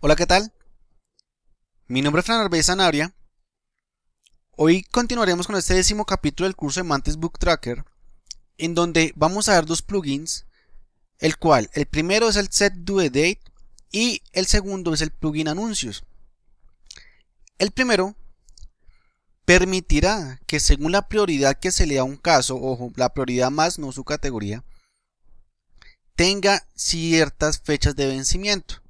Hola, ¿qué tal? Mi nombre es Fran Arbey Hoy continuaremos con este décimo capítulo del curso de Mantis Book Tracker, en donde vamos a ver dos plugins, el cual el primero es el Set Due Date y el segundo es el plugin Anuncios. El primero permitirá que según la prioridad que se le da a un caso, ojo, la prioridad más no su categoría, tenga ciertas fechas de vencimiento.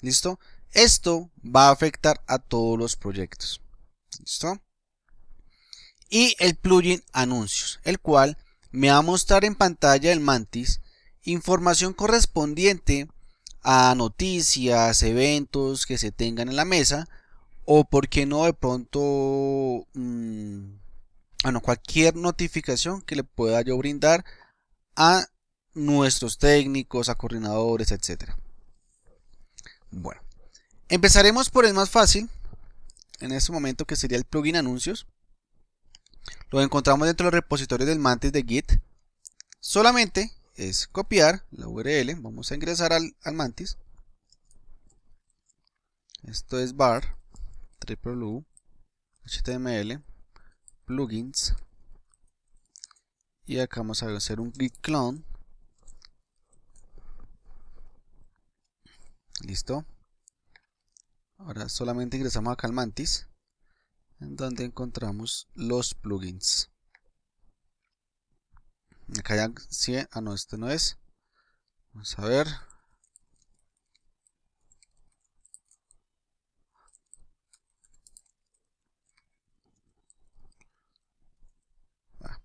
¿Listo? Esto va a afectar a todos los proyectos. ¿Listo? Y el plugin anuncios, el cual me va a mostrar en pantalla el mantis información correspondiente a noticias, eventos que se tengan en la mesa o por qué no de pronto mm, cualquier notificación que le pueda yo brindar a nuestros técnicos, a coordinadores, etcétera. Bueno, empezaremos por el más fácil, en este momento que sería el plugin anuncios. Lo encontramos dentro del repositorio del mantis de Git. Solamente es copiar la URL, vamos a ingresar al, mantis. Esto es bar u html plugins y acá vamos a hacer un git clone listo ahora solamente ingresamos a Calmantis en donde encontramos los plugins acá ya sí ah no este no es vamos a ver ah.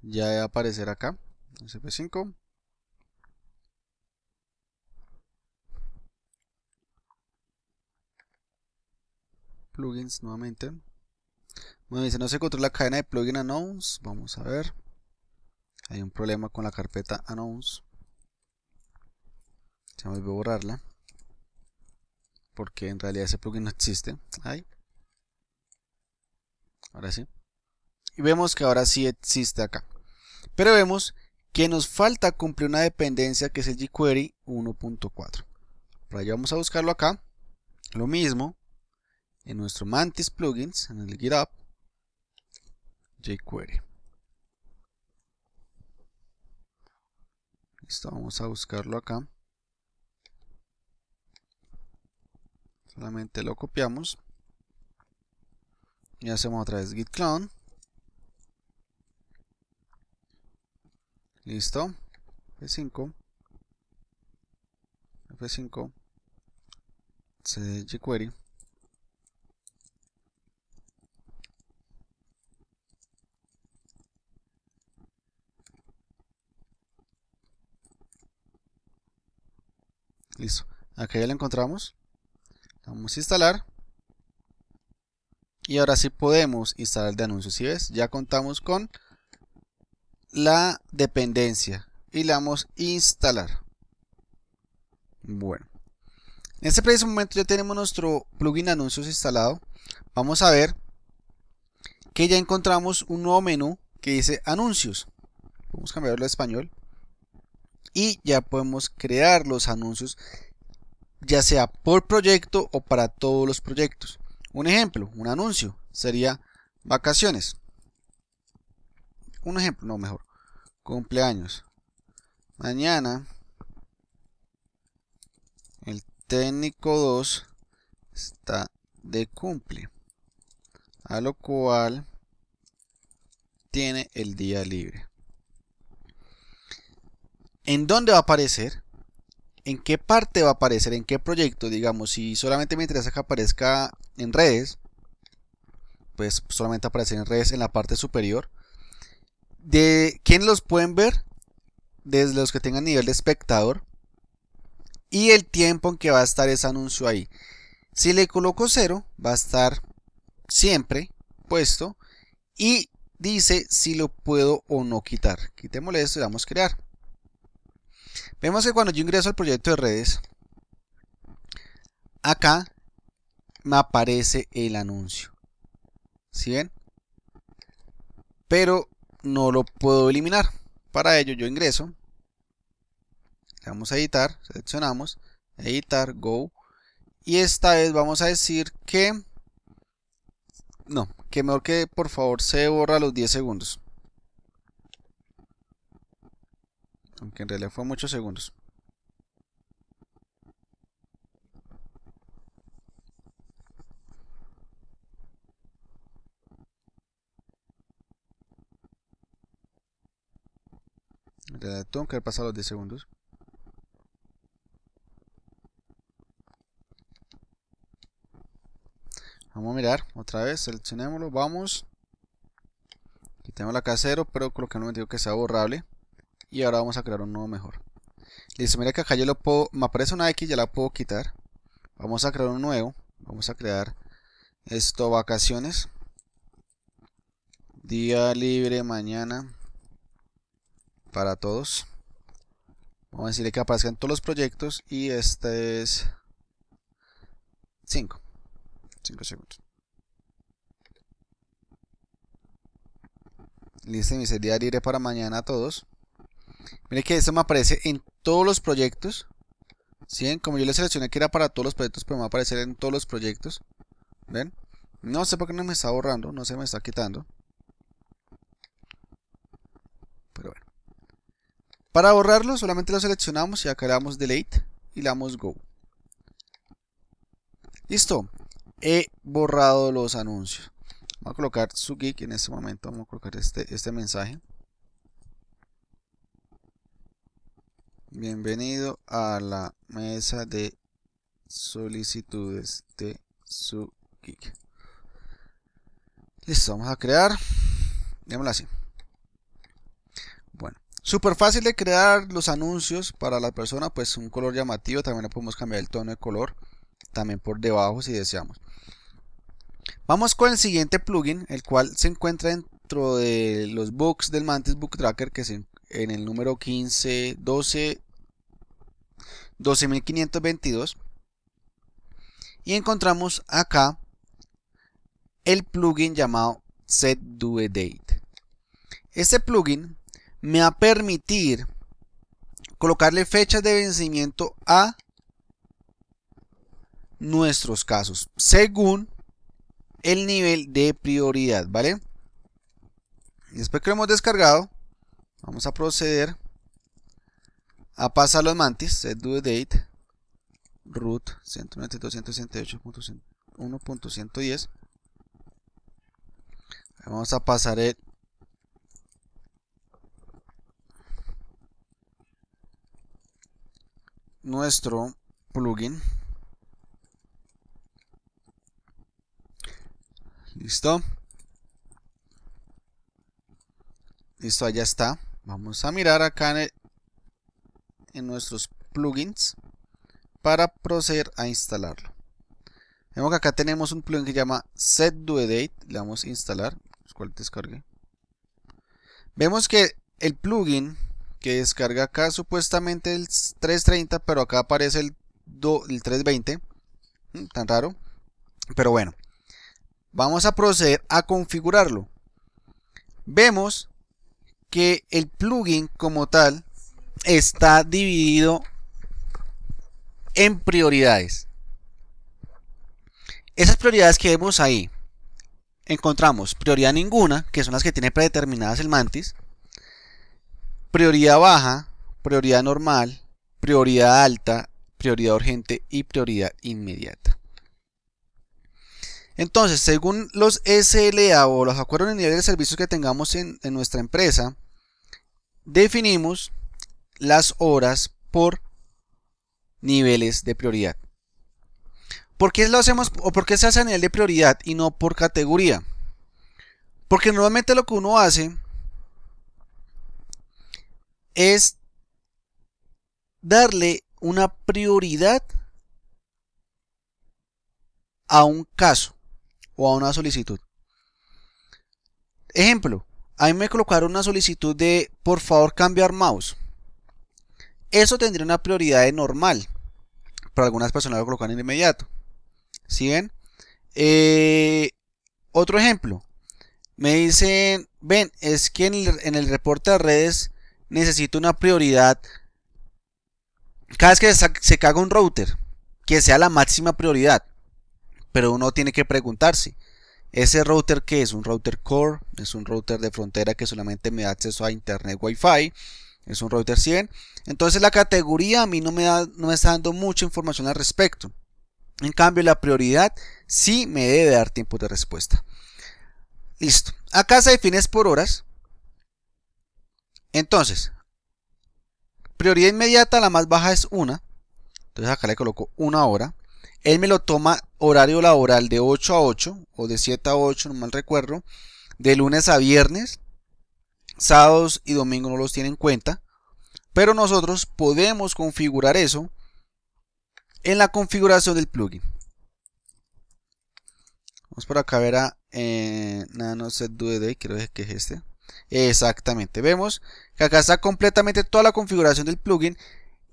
ya debe aparecer acá cp 5 Plugins nuevamente. Bueno, dice no se encontró la cadena de plugin announce. Vamos a ver. Hay un problema con la carpeta announce. Se me borrarla. Porque en realidad ese plugin no existe. Ahí. Ahora sí. Y vemos que ahora sí existe acá. Pero vemos que nos falta cumple una dependencia que es el jQuery 1.4. Por allá vamos a buscarlo acá. Lo mismo en nuestro Mantis plugins, en el GitHub, jQuery. Listo, vamos a buscarlo acá. Solamente lo copiamos y hacemos otra vez git clone Listo. F5. F5. jQuery. Listo. Acá ya lo encontramos. Vamos a instalar. Y ahora sí podemos instalar el de anuncios. Si es, ves, ya contamos con la dependencia y le damos instalar. Bueno, en este preciso momento ya tenemos nuestro plugin anuncios instalado. Vamos a ver que ya encontramos un nuevo menú que dice anuncios. Vamos a cambiarlo a español. Y ya podemos crear los anuncios, ya sea por proyecto o para todos los proyectos. Un ejemplo, un anuncio sería vacaciones. Un ejemplo, no mejor cumpleaños. Mañana el técnico 2 está de cumple, a lo cual tiene el día libre. ¿En dónde va a aparecer? ¿En qué parte va a aparecer? ¿En qué proyecto? Digamos, si solamente me interesa que aparezca en redes, pues solamente aparecer en redes en la parte superior de quién los pueden ver desde los que tengan nivel de espectador y el tiempo en que va a estar ese anuncio ahí. Si le coloco 0, va a estar siempre puesto y dice si lo puedo o no quitar. Quitémosle esto y damos crear. Vemos que cuando yo ingreso al proyecto de redes, acá me aparece el anuncio. ¿Si ven? Pero no lo puedo eliminar. Para ello yo ingreso, le damos a editar, seleccionamos, editar, go, y esta vez vamos a decir que, no, que mejor que por favor se borra los 10 segundos. Aunque en realidad fue muchos segundos. tengo que pasado los 10 segundos. Vamos a mirar otra vez, seleccionémoslo, vamos. Quitemos la casero, pero que no me digo que sea borrable. Y ahora vamos a crear un nuevo mejor. Listo, mira que acá yo lo puedo, me aparece una X, ya la puedo quitar. Vamos a crear un nuevo, vamos a crear esto, vacaciones. Día libre, mañana para todos. Vamos a decirle que aparezcan todos los proyectos y este es 5. 5 segundos. Listo, dice sería iré para mañana a todos. Mire que esto me aparece en todos los proyectos. ¿Sí? Como yo le seleccioné que era para todos los proyectos, pero me va a aparecer en todos los proyectos. ¿Ven? No sé por qué no me está borrando, no se me está quitando. Para borrarlo solamente lo seleccionamos y acá le damos delete y le damos go. Listo, he borrado los anuncios. Vamos a colocar su geek en este momento, vamos a colocar este, este mensaje. Bienvenido a la mesa de solicitudes de su geek. Listo, vamos a crear. Démoslo así. Súper fácil de crear los anuncios para la persona, pues un color llamativo, también podemos cambiar el tono de color, también por debajo si deseamos. Vamos con el siguiente plugin, el cual se encuentra dentro de los books del Mantis Book Tracker, que es en, el número 15, 12, 12522. Y encontramos acá el plugin llamado Set Due Date. Este plugin me va a permitir colocarle fechas de vencimiento a nuestros casos según el nivel de prioridad, ¿vale? Después que lo hemos descargado, vamos a proceder a pasar los mantis, set due date root 192.168.1.110 Vamos a pasar el nuestro plugin. Listo. Listo, allá está. Vamos a mirar acá en, nuestros plugins para proceder a instalarlo. Vemos que acá tenemos un plugin que se llama Set Le vamos a instalar. Vemos que el plugin que descarga acá supuestamente el 330, pero acá aparece el, el 320. Mm, tan raro. Pero bueno, vamos a proceder a configurarlo. Vemos que el plugin como tal está dividido en prioridades. Esas prioridades que vemos ahí, encontramos prioridad ninguna, que son las que tiene predeterminadas el mantis prioridad baja, prioridad normal, prioridad alta, prioridad urgente y prioridad inmediata. Entonces, según los SLA o los acuerdos de nivel de servicios que tengamos en, en nuestra empresa, definimos las horas por niveles de prioridad. ¿Por qué lo hacemos o por qué se hace a nivel de prioridad y no por categoría? Porque normalmente lo que uno hace es darle una prioridad a un caso o a una solicitud. Ejemplo, a mí me colocaron una solicitud de por favor cambiar mouse. Eso tendría una prioridad de normal. Para algunas personas lo colocan en inmediato. ¿Sí ven? Eh, otro ejemplo. Me dicen, ven, es que en en el reporte de redes necesito una prioridad. Cada vez que se caga un router, que sea la máxima prioridad. Pero uno tiene que preguntarse, ¿ese router qué es? ¿Un router core? ¿Es un router de frontera que solamente me da acceso a internet wifi? ¿Es un router 100? Entonces la categoría a mí no me, da, no me está dando mucha información al respecto. En cambio, la prioridad sí me debe dar tiempo de respuesta. Listo. Acá se define por horas. Entonces, prioridad inmediata, la más baja es una. Entonces acá le coloco una hora. Él me lo toma horario laboral de 8 a 8 o de 7 a 8, no mal recuerdo. De lunes a viernes. Sábados y domingos no los tiene en cuenta. Pero nosotros podemos configurar eso en la configuración del plugin. Vamos por acá a ver a eh, Nano Set due Day, creo que es este. Exactamente, vemos que acá está completamente toda la configuración del plugin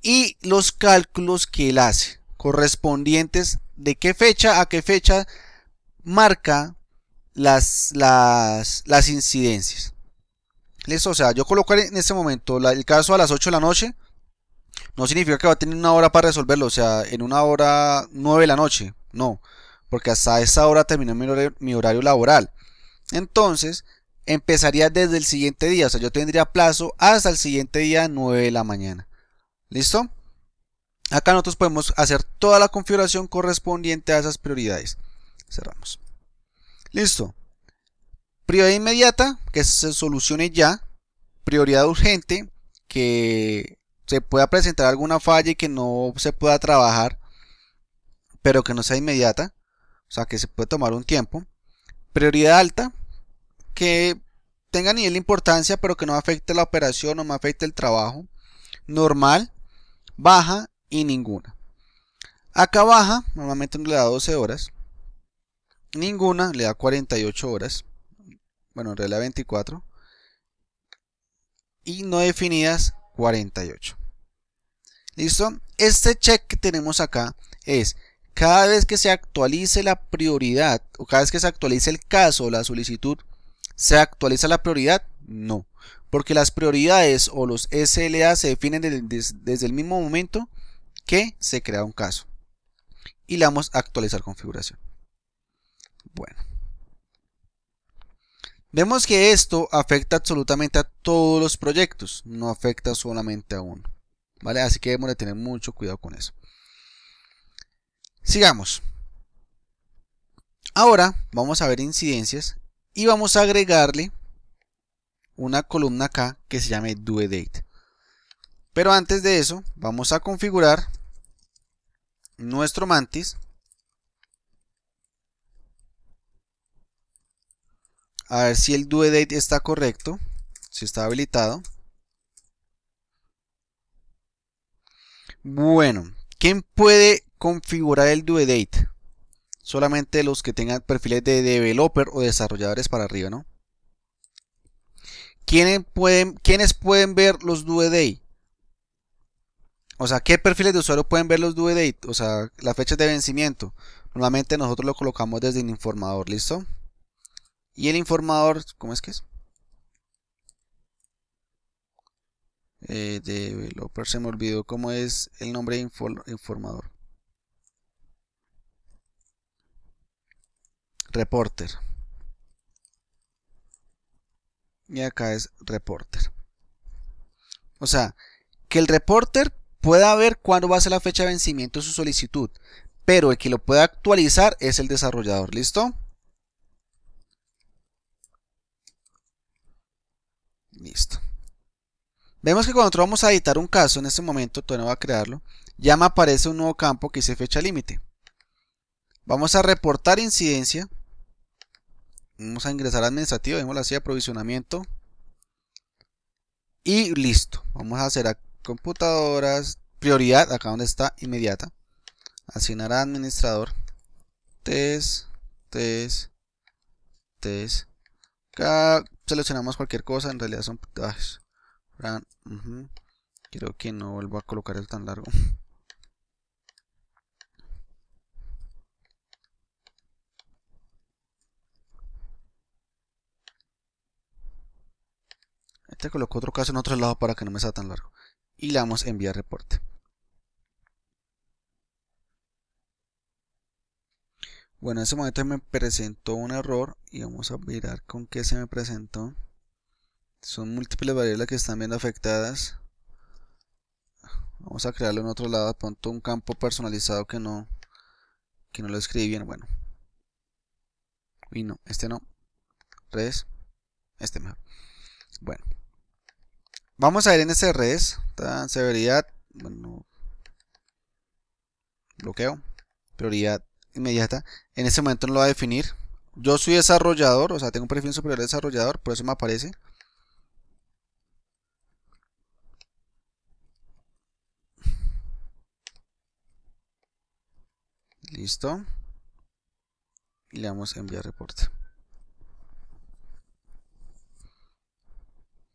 y los cálculos que él hace correspondientes de qué fecha a qué fecha marca las, las, las incidencias. Listo, o sea, yo colocar en este momento el caso a las 8 de la noche, no significa que va a tener una hora para resolverlo, o sea, en una hora 9 de la noche, no, porque hasta esa hora termina mi horario laboral. Entonces, empezaría desde el siguiente día. O sea, yo tendría plazo hasta el siguiente día 9 de la mañana. ¿Listo? Acá nosotros podemos hacer toda la configuración correspondiente a esas prioridades. Cerramos. Listo. Prioridad inmediata, que se solucione ya. Prioridad urgente, que se pueda presentar alguna falla y que no se pueda trabajar, pero que no sea inmediata. O sea, que se puede tomar un tiempo. Prioridad alta, que tenga nivel de importancia, pero que no afecte la operación o me afecte el trabajo. Normal, baja y ninguna. Acá baja, normalmente le da 12 horas. Ninguna le da 48 horas. Bueno, en realidad 24. Y no definidas 48. ¿Listo? Este check que tenemos acá es cada vez que se actualice la prioridad o cada vez que se actualice el caso o la solicitud ¿Se actualiza la prioridad? No, porque las prioridades o los SLA se definen desde, el mismo momento que se crea un caso. Y le damos a actualizar configuración. Bueno. Vemos que esto afecta absolutamente a todos los proyectos, no afecta solamente a uno. ¿Vale? Así que debemos de tener mucho cuidado con eso. Sigamos. Ahora vamos a ver incidencias y vamos a agregarle una columna acá que se llame date Pero antes de eso, vamos a configurar nuestro mantis a ver si el date está correcto, si está habilitado. Bueno, ¿quién puede configurar el date solamente los que tengan perfiles de developer o desarrolladores para arriba, ¿no? ¿Quiénes pueden, ver los due date? O sea, ¿qué perfiles de usuario pueden ver los due date? O sea, las fechas de vencimiento. Normalmente nosotros lo colocamos desde el informador, ¿listo? Y el informador, ¿cómo es que es? Eh, developer, se me olvidó cómo es el nombre de informador. reporter. Y acá es reporter. O sea, que el reporter pueda ver cuándo va a ser la fecha de vencimiento de su solicitud, pero el que lo pueda actualizar es el desarrollador. ¿Listo? Listo. Vemos que cuando vamos a editar un caso, en este momento todavía no va a crearlo, ya me aparece un nuevo campo que dice fecha límite. Vamos a reportar incidencia. Vamos a ingresar a administrativo, silla así aprovisionamiento. Y listo. Vamos a hacer a computadoras, prioridad, acá donde está, inmediata. Asignar a administrador. Test, test, test. Acá seleccionamos cualquier cosa, en realidad son... Ah, Quiero que no vuelvo a colocar el tan largo. coloco otro caso en otro lado para que no me sea tan largo. Y le damos enviar reporte. Bueno, en ese momento me presentó un error y vamos a mirar con qué se me presentó. Son múltiples variables que están viendo afectadas. Vamos a crearlo en otro lado, un campo personalizado que no que no lo escribí bien, bueno. Y no, este no. Res, este mejor. Bueno. Vamos a ver en ese res. Severidad. Bueno. Bloqueo. Prioridad inmediata. En ese momento no lo va a definir. Yo soy desarrollador, o sea, tengo un perfil superior de desarrollador, por eso me aparece. Listo. Y le damos a enviar reporte.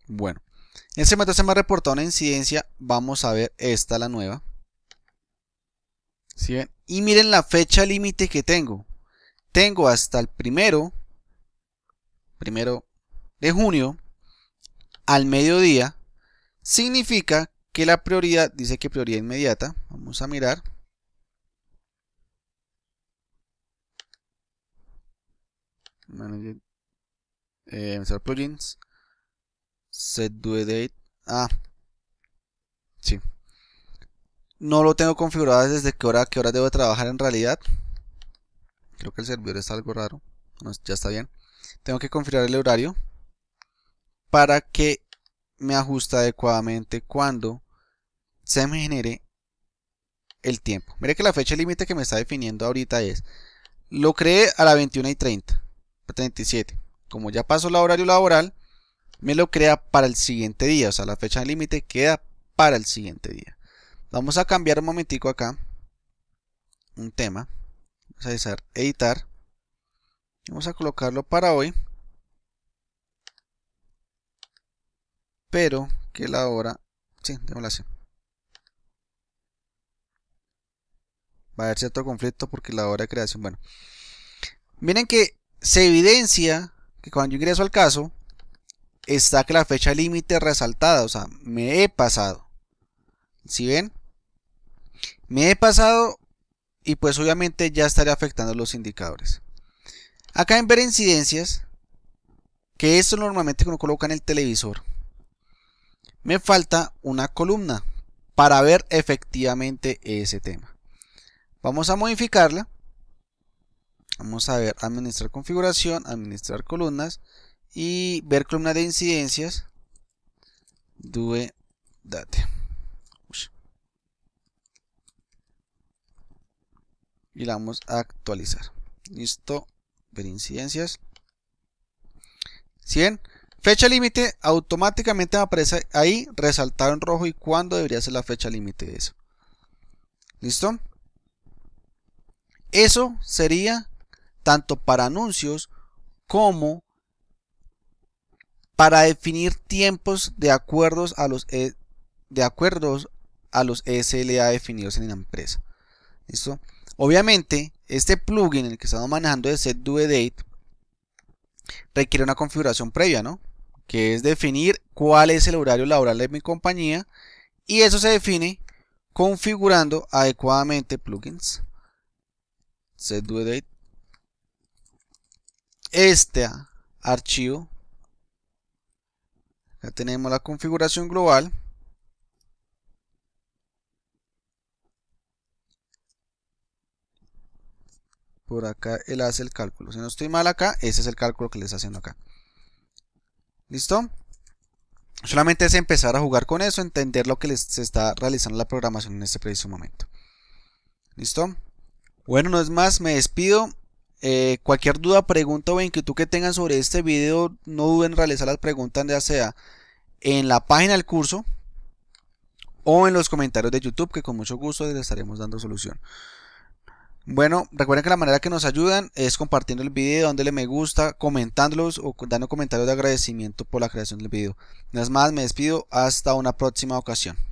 Bueno. En este momento se me reportado una incidencia. Vamos a ver esta, la nueva. ¿Sí Y miren la fecha límite que tengo. Tengo hasta el primero, primero de junio, al mediodía. Significa que la prioridad, dice que prioridad inmediata. Vamos a mirar. Manager, eh, plugins date. Ah, sí. No lo tengo configurado desde qué hora, qué hora debo trabajar en realidad. Creo que el servidor está algo raro. ya está bien. Tengo que configurar el horario para que me ajuste adecuadamente cuando se me genere el tiempo. Mire que la fecha límite que me está definiendo ahorita es, lo creé a la 21 y 30, 37. Como ya pasó el horario laboral, me lo crea para el siguiente día. O sea, la fecha límite queda para el siguiente día. Vamos a cambiar un momentico acá. Un tema. Vamos a decir, editar. Vamos a colocarlo para hoy. Pero que la hora... Sí, la así. Va a haber cierto conflicto porque la hora de creación... Bueno. Miren que se evidencia que cuando yo ingreso al caso, está que la fecha límite resaltada, o sea, me he pasado. Si ven? Me he pasado y pues obviamente ya estaré afectando los indicadores. Acá en ver incidencias, que esto normalmente uno coloca en el televisor, me falta una columna para ver efectivamente ese tema. Vamos a modificarla. Vamos a ver administrar configuración, administrar columnas y ver columna de incidencias due date y la vamos a actualizar listo ver incidencias 100 fecha límite automáticamente aparece ahí resaltado en rojo y cuándo debería ser la fecha límite de eso listo eso sería tanto para anuncios como para definir tiempos de acuerdos a los, e, de acuerdos a los e SLA definidos en la empresa. Obviamente, este plugin, el que estamos manejando de SetDueDate, date, requiere una configuración previa, ¿no? Que es definir cuál es el horario laboral de mi compañía y eso se define configurando adecuadamente plugins. SetDueDate, Este archivo ya tenemos la configuración global. Por acá él hace el cálculo. Si no estoy mal acá, ese es el cálculo que le está haciendo acá. ¿Listo? Solamente es empezar a jugar con eso, entender lo que les, se está realizando la programación en este preciso momento. ¿Listo? Bueno, no es más, me despido. Eh, cualquier duda, pregunta o inquietud que tengan sobre este video, no duden en realizar las preguntas ya sea en la página del curso o en los comentarios de YouTube que con mucho gusto les estaremos dando solución. Bueno, recuerden que la manera que nos ayudan es compartiendo el video, dándole me gusta, comentándolos o dando comentarios de agradecimiento por la creación del video. Nada más, me despido, hasta una próxima ocasión.